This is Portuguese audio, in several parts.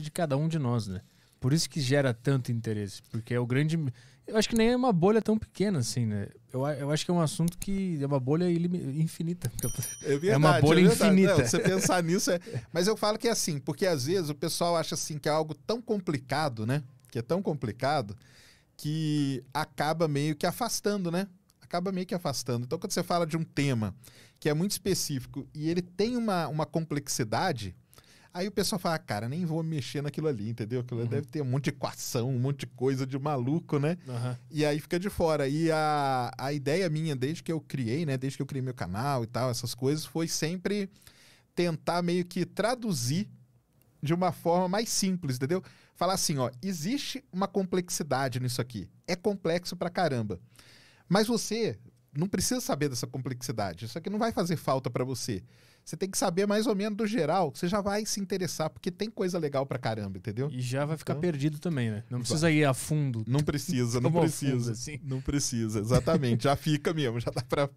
de cada um de nós, né? Por isso que gera tanto interesse, porque é o grande. Eu acho que nem é uma bolha tão pequena assim, né? Eu, eu acho que é um assunto que é uma bolha infinita. É, é, é, verdade, é uma bolha é infinita. Não, você pensar nisso é. Mas eu falo que é assim, porque às vezes o pessoal acha assim que é algo tão complicado, né? Que é tão complicado que acaba meio que afastando, né? Acaba meio que afastando. Então, quando você fala de um tema que é muito específico e ele tem uma, uma complexidade, Aí o pessoal fala, ah, cara, nem vou mexer naquilo ali, entendeu? Aquilo uhum. deve ter um monte de equação, um monte de coisa de maluco, né? Uhum. E aí fica de fora. E a, a ideia minha, desde que eu criei, né? Desde que eu criei meu canal e tal, essas coisas, foi sempre tentar meio que traduzir de uma forma mais simples, entendeu? Falar assim, ó, existe uma complexidade nisso aqui. É complexo pra caramba. Mas você não precisa saber dessa complexidade. Isso aqui não vai fazer falta para você você tem que saber mais ou menos do geral, você já vai se interessar, porque tem coisa legal pra caramba, entendeu? E já vai ficar então, perdido também, né? Não precisa vai. ir a fundo. Não precisa, não precisa. Fundo, assim. Não precisa, exatamente. já fica mesmo, já dá, pra,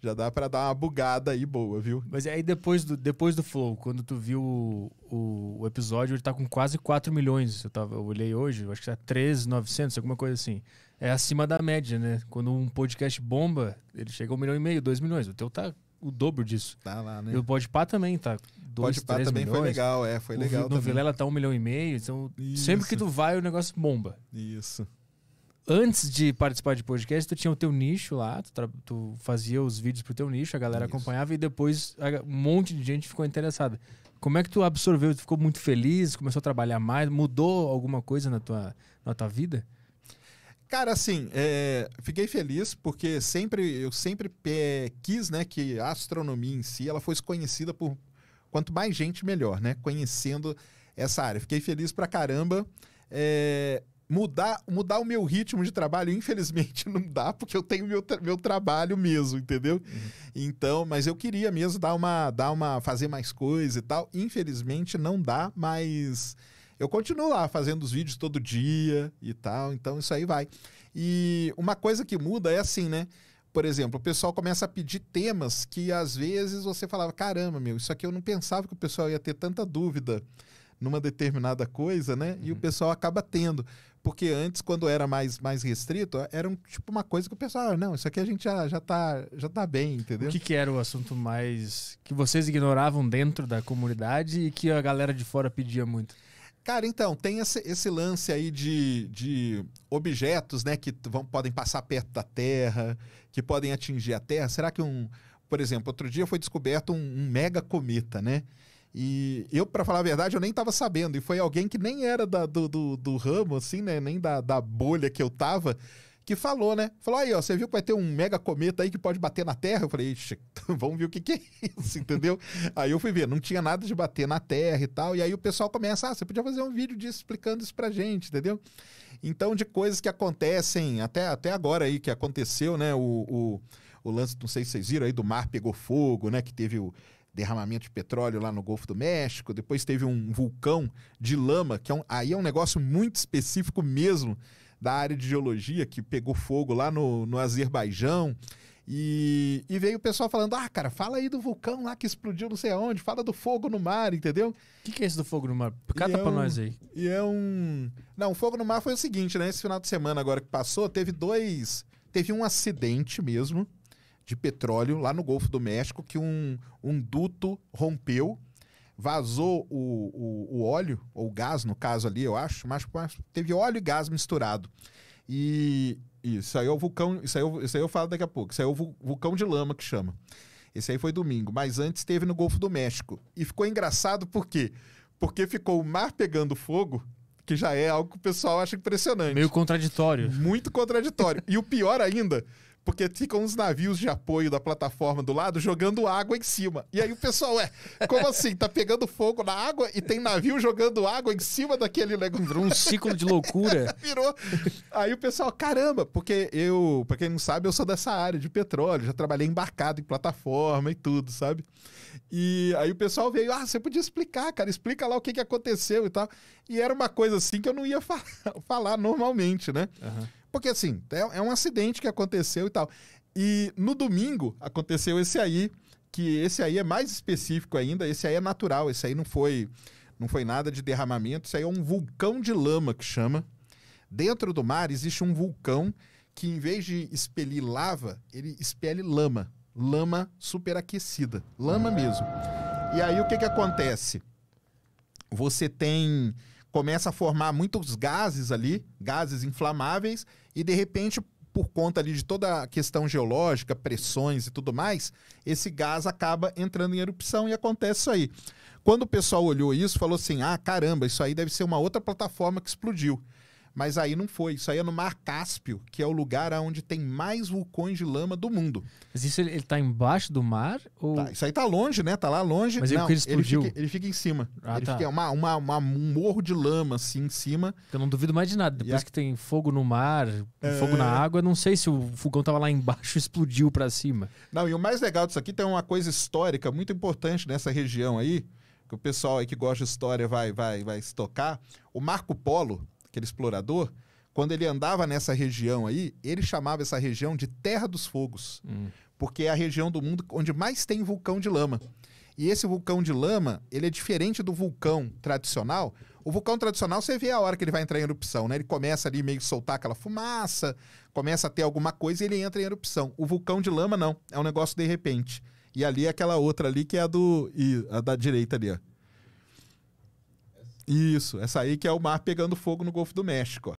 já dá pra dar uma bugada aí boa, viu? Mas aí depois do, depois do Flow, quando tu viu o, o, o episódio, ele tá com quase 4 milhões. Eu, tava, eu olhei hoje, acho que tá 13,900, alguma coisa assim. É acima da média, né? Quando um podcast bomba, ele chega a um milhão e meio, dois milhões. O teu tá o dobro disso. Tá lá, né? E o Podpah também tá. Dois, Podpah também milhões. foi legal, é, foi legal. O, no Vilela tá um milhão e meio, então Isso. sempre que tu vai o negócio bomba. Isso. Antes de participar de podcast, tu tinha o teu nicho lá, tu, tu fazia os vídeos pro teu nicho, a galera Isso. acompanhava e depois um monte de gente ficou interessada. Como é que tu absorveu? Tu ficou muito feliz? Começou a trabalhar mais? Mudou alguma coisa na tua, na tua vida? Cara, assim, é, fiquei feliz porque sempre eu sempre é, quis, né, que a astronomia em si ela fosse conhecida por quanto mais gente melhor, né, conhecendo essa área. Fiquei feliz pra caramba. É, mudar mudar o meu ritmo de trabalho, infelizmente não dá porque eu tenho meu, tra meu trabalho mesmo, entendeu? Uhum. Então, mas eu queria mesmo dar uma dar uma fazer mais coisa e tal. Infelizmente não dá, mas eu continuo lá fazendo os vídeos todo dia e tal, então isso aí vai. E uma coisa que muda é assim, né? Por exemplo, o pessoal começa a pedir temas que às vezes você falava: caramba, meu, isso aqui eu não pensava que o pessoal ia ter tanta dúvida numa determinada coisa, né? Uhum. E o uhum. pessoal acaba tendo. Porque antes, quando era mais, mais restrito, era um, tipo uma coisa que o pessoal, ah, não, isso aqui a gente já, já, tá, já tá bem, entendeu? O que, que era o assunto mais que vocês ignoravam dentro da comunidade e que a galera de fora pedia muito? Cara, então, tem esse, esse lance aí de, de objetos, né, que vão, podem passar perto da Terra, que podem atingir a Terra. Será que um. Por exemplo, outro dia foi descoberto um, um mega cometa, né? E eu, para falar a verdade, eu nem estava sabendo. E foi alguém que nem era da, do, do, do, ramo, assim, né? Nem da, da bolha que eu tava que falou, né? Falou aí, ó, você viu que vai ter um mega cometa aí que pode bater na Terra? Eu falei, Ixi, vamos ver o que, que é isso, entendeu? aí eu fui ver, não tinha nada de bater na Terra e tal, e aí o pessoal começa, ah, você podia fazer um vídeo disso explicando isso pra gente, entendeu? Então, de coisas que acontecem, até, até agora aí que aconteceu, né? O, o, o lance, não sei se vocês viram aí, do mar pegou fogo, né? Que teve o derramamento de petróleo lá no Golfo do México, depois teve um vulcão de lama, que é um, aí é um negócio muito específico mesmo, da área de geologia que pegou fogo lá no, no Azerbaijão. E, e, veio o pessoal falando: ah, cara, fala aí do vulcão lá que explodiu não sei aonde, fala do fogo no mar, entendeu? O que, que, é esse do fogo no mar? Cata é pra nós aí. E é um. Não, o fogo no mar foi o seguinte, né? Esse final de semana agora que passou, teve dois. Teve um acidente mesmo de petróleo lá no Golfo do México que um, um duto rompeu vazou o, o, o óleo, ou gás, no caso ali, eu acho, mas, mas teve óleo e gás misturado. E isso aí é o vulcão, isso aí, eu, isso aí eu falo daqui a pouco, isso aí é o vulcão de lama que chama. Esse aí foi domingo, mas antes teve no Golfo do México. E ficou engraçado por quê? Porque ficou o mar pegando fogo, que já é algo que o pessoal acha impressionante. Meio contraditório. Muito contraditório. e o pior ainda porque ficam uns navios de apoio da plataforma do lado jogando água em cima. E aí o pessoal, é, como assim? Tá pegando fogo na água e tem navio jogando água em cima daquele negócio. Virou um ciclo de loucura. Virou. Aí o pessoal, caramba, porque eu, pra quem não sabe, eu sou dessa área de petróleo, já trabalhei embarcado em plataforma e tudo, sabe? E aí o pessoal veio, ah, você podia explicar, cara, explica lá o que, que aconteceu e tal. E era uma coisa assim que eu não ia falar, falar normalmente, né? Uhum. Porque assim, é, é um acidente que aconteceu e tal. E no domingo aconteceu esse aí, que esse aí é mais específico ainda, esse aí é natural, esse aí não foi não foi nada de derramamento, isso aí é um vulcão de lama que chama. Dentro do mar existe um vulcão que em vez de expelir lava, ele expele lama, lama superaquecida, lama mesmo. E aí o que que acontece? Você tem começa a formar muitos gases ali, gases inflamáveis, e de repente, por conta ali de toda a questão geológica, pressões e tudo mais, esse gás acaba entrando em erupção e acontece isso aí. Quando o pessoal olhou isso, falou assim: ah, caramba, isso aí deve ser uma outra plataforma que explodiu. Mas aí não foi. Isso aí é no Mar Cáspio, que é o lugar onde tem mais vulcões de lama do mundo. Mas isso ele, está embaixo do mar? Ou... Tá, isso aí está longe, né? Está lá longe. Mas não, ele explodiu. Ele fica, ele fica em cima. Ah, ele tá. fica, é uma, uma, uma, um morro de lama, assim, em cima. Eu não duvido mais de nada. Depois a... que tem fogo no mar, é... fogo na água, não sei se o fogão estava lá embaixo e explodiu para cima. Não, e o mais legal disso aqui tem uma coisa histórica muito importante nessa região aí, que o pessoal aí que gosta de história vai, vai, vai estocar. O Marco Polo aquele explorador, quando ele andava nessa região aí, ele chamava essa região de Terra dos Fogos, hum. porque é a região do mundo onde mais tem vulcão de lama. E esse vulcão de lama, ele é diferente do vulcão tradicional. O vulcão tradicional você vê a hora que ele vai entrar em erupção, né? Ele começa ali meio que soltar aquela fumaça, começa a ter alguma coisa e ele entra em erupção. O vulcão de lama não, é um negócio de repente. E ali é aquela outra ali que é a do e a da direita ali, ó. Isso, essa aí que é o mar pegando fogo no Golfo do México.